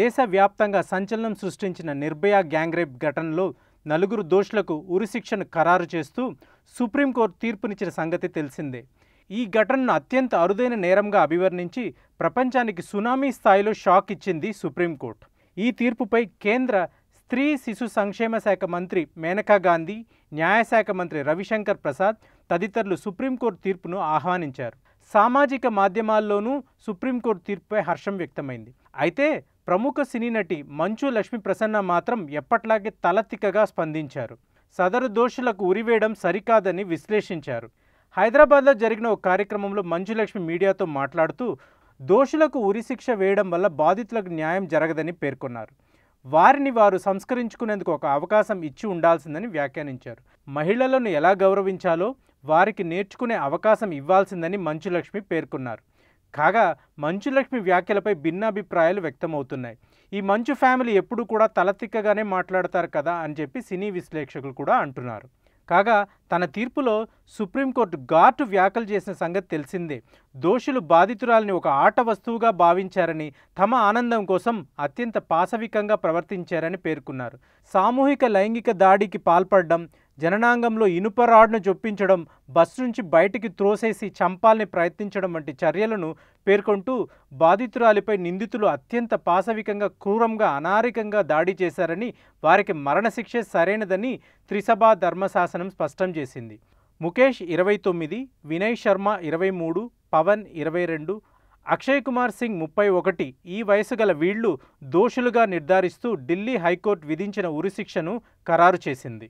దేశవ్యాప్తంగా సంచలనం సృష్టించిన నిర్భయ గ్యాంగ్రేప్ ఘటనలో నలుగురు దోషులకు ఉరిశిక్షను ఖరారు చేస్తూ సుప్రీంకోర్టు తీర్పునిచ్చిన సంగతి తెలిసిందే ఈ ఘటనను అత్యంత అరుదైన నేరంగా అభివర్ణించి ప్రపంచానికి సునామీ స్థాయిలో షాక్ ఇచ్చింది సుప్రీంకోర్టు ఈ తీర్పుపై కేంద్ర స్త్రీ శిశు సంక్షేమ శాఖ మంత్రి మేనకా గాంధీ న్యాయశాఖ మంత్రి రవిశంకర్ ప్రసాద్ తదితరులు సుప్రీంకోర్టు తీర్పును ఆహ్వానించారు సామాజిక మాధ్యమాల్లోనూ సుప్రీంకోర్టు తీర్పుపై హర్షం వ్యక్తమైంది అయితే ప్రముఖ సినీ నటి మంచు లక్ష్మి ప్రసన్న మాత్రం ఎప్పట్లాగే తలతిక్కగా స్పందించారు సదరు దోషులకు ఉరివేయడం సరికాదని విశ్లేషించారు హైదరాబాద్లో జరిగిన ఒక కార్యక్రమంలో మంచులక్ష్మి మీడియాతో మాట్లాడుతూ దోషులకు ఉరిశిక్ష వేయడం వల్ల బాధితులకు న్యాయం జరగదని పేర్కొన్నారు వారిని వారు సంస్కరించుకునేందుకు ఒక అవకాశం ఇచ్చి ఉండాల్సిందని వ్యాఖ్యానించారు మహిళలను ఎలా గౌరవించాలో వారికి నేర్చుకునే అవకాశం ఇవ్వాల్సిందని మంచులక్ష్మి పేర్కొన్నారు కాగా మంచులక్ష్మి వ్యాఖ్యలపై భిన్నాభిప్రాయాలు వ్యక్తమవుతున్నాయి ఈ మంచు ఫ్యామిలీ ఎప్పుడు కూడా తలతిక్కగానే మాట్లాడతారు కదా అని చెప్పి సినీ విశ్లేషకులు కూడా అంటున్నారు కాగా తన తీర్పులో సుప్రీంకోర్టు ఘాటు వ్యాఖ్యలు చేసిన సంగతి తెలిసిందే దోషులు బాధితురాలని ఒక ఆట వస్తువుగా భావించారని తమ ఆనందం కోసం అత్యంత పాశవికంగా ప్రవర్తించారని పేర్కొన్నారు సామూహిక లైంగిక దాడికి పాల్పడడం జననాంగంలో ఇనుప రాడ్ను చొప్పించడం బస్ నుంచి బయటికి త్రోసేసి చంపాలని ప్రయత్నించడం వంటి చర్యలను పేర్కొంటూ బాధితురాలిపై నిందితులు అత్యంత పాశవికంగా క్రూరంగా అనారికంగా దాడి చేశారని వారికి మరణశిక్ష సరైనదని త్రిసభా ధర్మశాసనం స్పష్టం చేసింది ముఖేష్ ఇరవై తొమ్మిది వినయ్ శర్మ ఇరవై మూడు పవన్ ఇరవై రెండు అక్షయ్ కుమార్ సింగ్ ముప్పై ఒకటి ఈ వయసు గల వీళ్లు దోషులుగా నిర్ధారిస్తూ ఢిల్లీ హైకోర్టు విధించిన ఉరిశిక్షను ఖరారు చేసింది